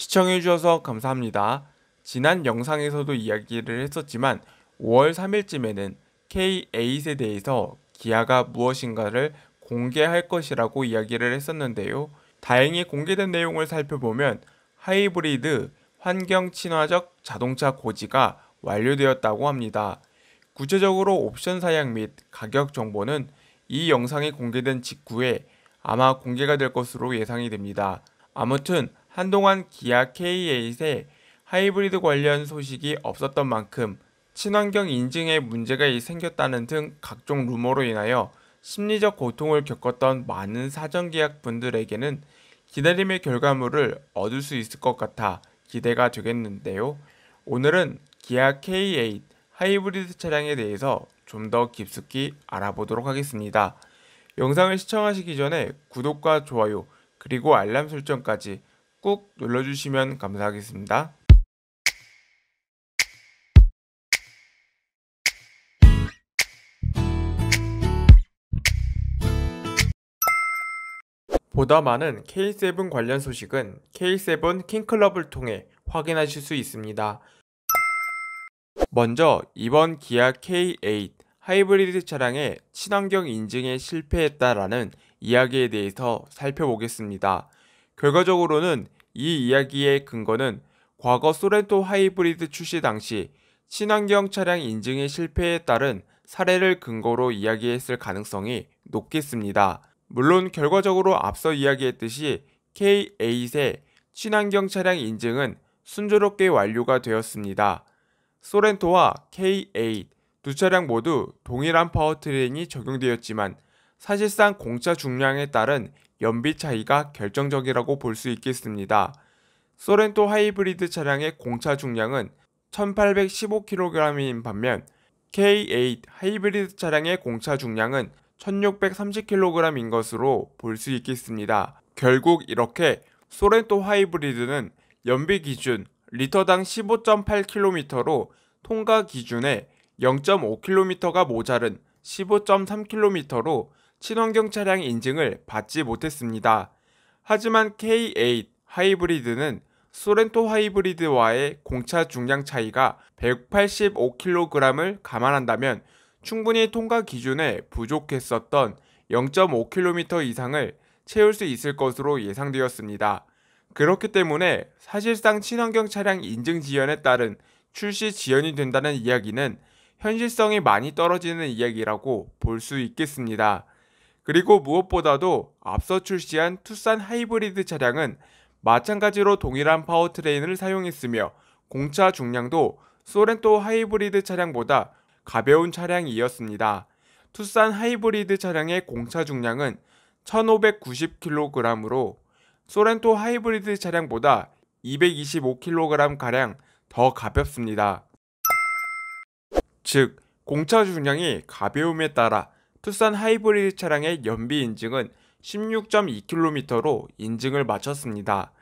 시청해주셔서 감사합니다. 지난 영상에서도 이야기를 했었지만 5월 3일쯤에는 k 8에대해서 기아가 무엇인가를 공개할 것이라고 이야기를 했었는데요. 다행히 공개된 내용을 살펴보면 하이브리드 환경 친화적 자동차 고지가 완료되었다고 합니다. 구체적으로 옵션 사양 및 가격 정보는 이 영상이 공개된 직후에 아마 공개가 될 것으로 예상이 됩니다. 아무튼 한동안 기아 K8에 하이브리드 관련 소식이 없었던 만큼 친환경 인증에 문제가 생겼다는 등 각종 루머로 인하여 심리적 고통을 겪었던 많은 사전계약분들에게는 기다림의 결과물을 얻을 수 있을 것 같아 기대가 되겠는데요. 오늘은 기아 K8 하이브리드 차량에 대해서 좀 더 깊숙이 알아보도록 하겠습니다. 영상을 시청하시기 전에 구독과 좋아요 그리고 알람 설정까지 꾹 눌러주시면 감사하겠습니다. 보다 많은 K7 관련 소식은 K7 킹클럽을 통해 확인하실 수 있습니다. 먼저 이번 기아 K8 하이브리드 차량의 친환경 인증에 실패했다라는 이야기에 대해서 살펴보겠습니다. 결과적으로는 이 이야기의 근거는 과거 소렌토 하이브리드 출시 당시 친환경 차량 인증의 실패에 따른 사례를 근거로 이야기했을 가능성이 높겠습니다. 물론 결과적으로 앞서 이야기했듯이 K8의 친환경 차량 인증은 순조롭게 완료가 되었습니다. 소렌토와 K8 두 차량 모두 동일한 파워트레인이 적용되었지만 사실상 공차 중량에 따른 연비 차이가 결정적이라고 볼 수 있겠습니다. 소렌토 하이브리드 차량의 공차 중량은 1815kg인 반면 K8 하이브리드 차량의 공차 중량은 1630kg인 것으로 볼 수 있겠습니다. 결국 이렇게 소렌토 하이브리드는 연비 기준 리터당 15.8km로 통과 기준에 0.5km가 모자른 15.3km로 친환경 차량 인증을 받지 못했습니다. 하지만 K8 하이브리드는 소렌토 하이브리드와의 공차 중량 차이가 185kg을 감안한다면 충분히 통과 기준에 부족했었던 0.5km 이상을 채울 수 있을 것으로 예상되었습니다. 그렇기 때문에 사실상 친환경 차량 인증 지연에 따른 출시 지연이 된다는 이야기는 현실성이 많이 떨어지는 이야기라고 볼 수 있겠습니다. 그리고 무엇보다도 앞서 출시한 투싼 하이브리드 차량은 마찬가지로 동일한 파워트레인을 사용했으며 공차 중량도 소렌토 하이브리드 차량보다 가벼운 차량이었습니다. 투싼 하이브리드 차량의 공차 중량은 1590kg으로 소렌토 하이브리드 차량보다 225kg가량 더 가볍습니다. 즉, 공차 중량이 가벼움에 따라 투싼 하이브리드 차량의 연비 인증은 16.2km로 인증을 마쳤습니다.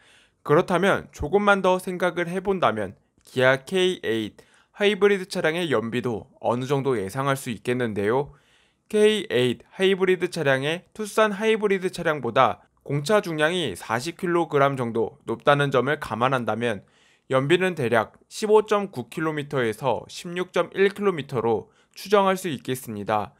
그렇다면 조금만 더 생각을 해본다면 기아 K8 하이브리드 차량의 연비도 어느 정도 예상할 수 있겠는데요. K8 하이브리드 차량의 투싼 하이브리드 차량보다 공차 중량이 40kg 정도 높다는 점을 감안한다면 연비는 대략 15.9km에서 16.1km로 추정할 수 있겠습니다.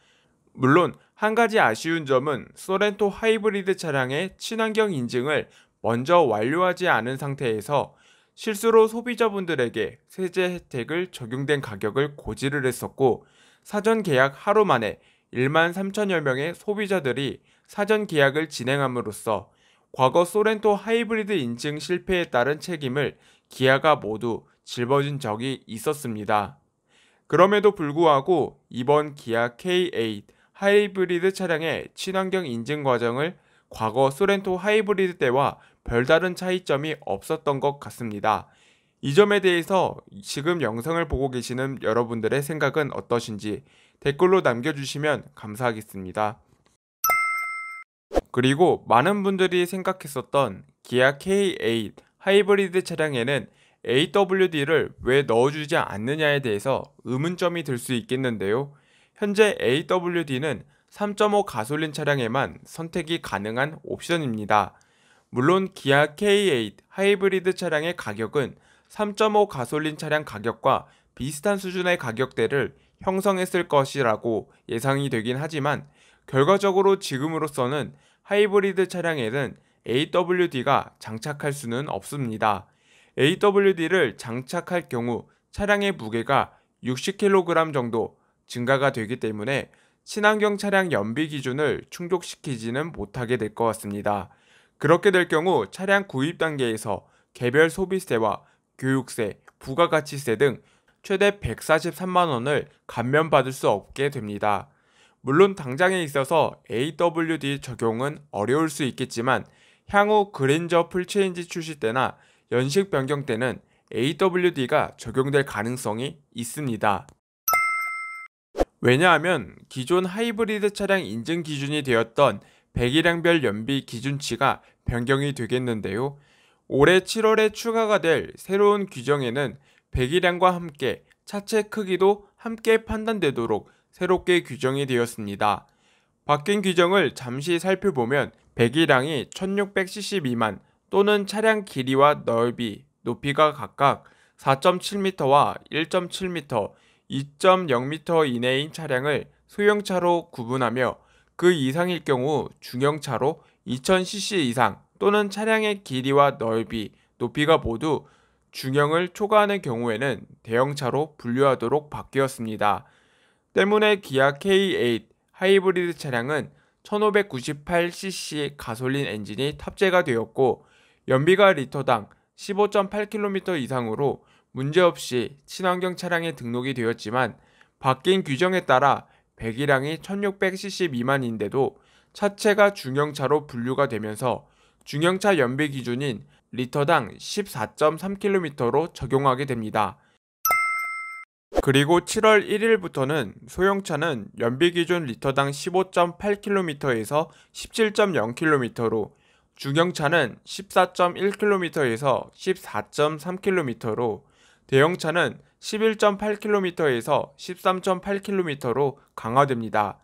물론 한 가지 아쉬운 점은 소렌토 하이브리드 차량의 친환경 인증을 먼저 완료하지 않은 상태에서 실수로 소비자분들에게 세제 혜택을 적용된 가격을 고지를 했었고 사전 계약 하루 만에 1만 3천여 명의 소비자들이 사전 계약을 진행함으로써 과거 소렌토 하이브리드 인증 실패에 따른 책임을 기아가 모두 짊어진 적이 있었습니다. 그럼에도 불구하고 이번 기아 K8 하이브리드 차량의 친환경 인증 과정을 과거 소렌토 하이브리드 때와 별다른 차이점이 없었던 것 같습니다. 이 점에 대해서 지금 영상을 보고 계시는 여러분들의 생각은 어떠신지 댓글로 남겨주시면 감사하겠습니다. 그리고 많은 분들이 생각했었던 기아 K8 하이브리드 차량에는 AWD를 왜 넣어주지 않느냐에 대해서 의문점이 들 수 있겠는데요. 현재 AWD는 3.5 가솔린 차량에만 선택이 가능한 옵션입니다. 물론 기아 K8 하이브리드 차량의 가격은 3.5 가솔린 차량 가격과 비슷한 수준의 가격대를 형성했을 것이라고 예상이 되긴 하지만 결과적으로 지금으로서는 하이브리드 차량에는 AWD가 장착할 수는 없습니다. AWD를 장착할 경우 차량의 무게가 60kg 정도, 증가가 되기 때문에 친환경 차량 연비 기준을 충족시키지는 못하게 될 것 같습니다. 그렇게 될 경우 차량 구입 단계에서 개별 소비세와 교육세, 부가가치세 등 최대 143만원을 감면받을 수 없게 됩니다. 물론 당장에 있어서 AWD 적용은 어려울 수 있겠지만 향후 그랜저 풀체인지 출시 때나 연식 변경 때는 AWD가 적용될 가능성이 있습니다. 왜냐하면 기존 하이브리드 차량 인증 기준이 되었던 배기량별 연비 기준치가 변경이 되겠는데요. 올해 7월에 추가가 될 새로운 규정에는 배기량과 함께 차체 크기도 함께 판단되도록 새롭게 규정이 되었습니다. 바뀐 규정을 잠시 살펴보면 배기량이 1600cc 미만 또는 차량 길이와 넓이, 높이가 각각 4.7m와 1.7m, 2.0m 이내인 차량을 소형차로 구분하며 그 이상일 경우 중형차로 2000cc 이상 또는 차량의 길이와 넓이, 높이가 모두 중형을 초과하는 경우에는 대형차로 분류하도록 바뀌었습니다. 때문에 기아 K8 하이브리드 차량은 1598cc 가솔린 엔진이 탑재가 되었고 연비가 리터당 15.8km 이상으로 문제없이 친환경 차량에 등록이 되었지만 바뀐 규정에 따라 배기량이 1600cc 미만인데도 차체가 중형차로 분류가 되면서 중형차 연비 기준인 리터당 14.3km로 적용하게 됩니다. 그리고 7월 1일부터는 소형차는 연비 기준 리터당 15.8km에서 17.0km로 중형차는 14.1km에서 14.3km로 대형차는 11.8km에서 13.8km로 강화됩니다.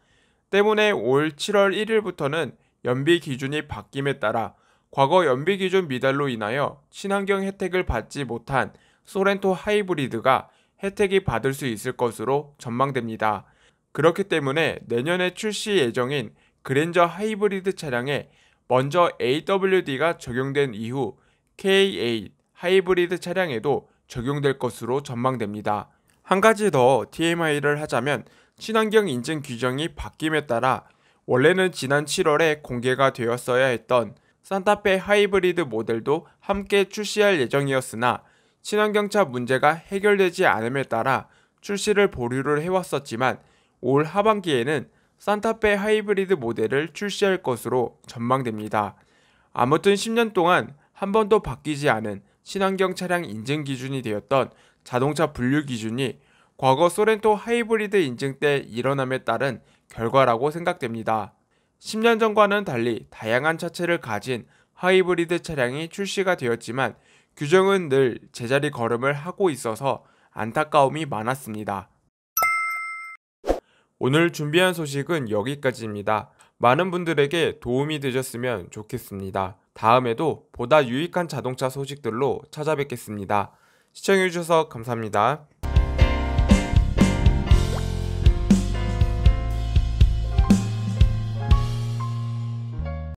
때문에 올 7월 1일부터는 연비 기준이 바뀜에 따라 과거 연비 기준 미달로 인하여 친환경 혜택을 받지 못한 소렌토 하이브리드가 혜택이 받을 수 있을 것으로 전망됩니다. 그렇기 때문에 내년에 출시 예정인 그랜저 하이브리드 차량에 먼저 AWD가 적용된 이후 k 8 하이브리드 차량에도 적용될 것으로 전망됩니다. 한 가지 더 TMI를 하자면 친환경 인증 규정이 바뀜에 따라 원래는 지난 7월에 공개가 되었어야 했던 산타페 하이브리드 모델도 함께 출시할 예정이었으나 친환경차 문제가 해결되지 않음에 따라 출시를 보류를 해왔었지만 올 하반기에는 산타페 하이브리드 모델을 출시할 것으로 전망됩니다. 아무튼 10년 동안 한 번도 바뀌지 않은 친환경 차량 인증 기준이 되었던 자동차 분류 기준이 과거 소렌토 하이브리드 인증 때 일어남에 따른 결과라고 생각됩니다. 10년 전과는 달리 다양한 차체를 가진 하이브리드 차량이 출시가 되었지만 규정은 늘 제자리 걸음을 하고 있어서 안타까움이 많았습니다. 오늘 준비한 소식은 여기까지입니다. 많은 분들에게 도움이 되셨으면 좋겠습니다. 다음에도 보다 유익한 자동차 소식들로 찾아뵙겠습니다. 시청해주셔서 감사합니다.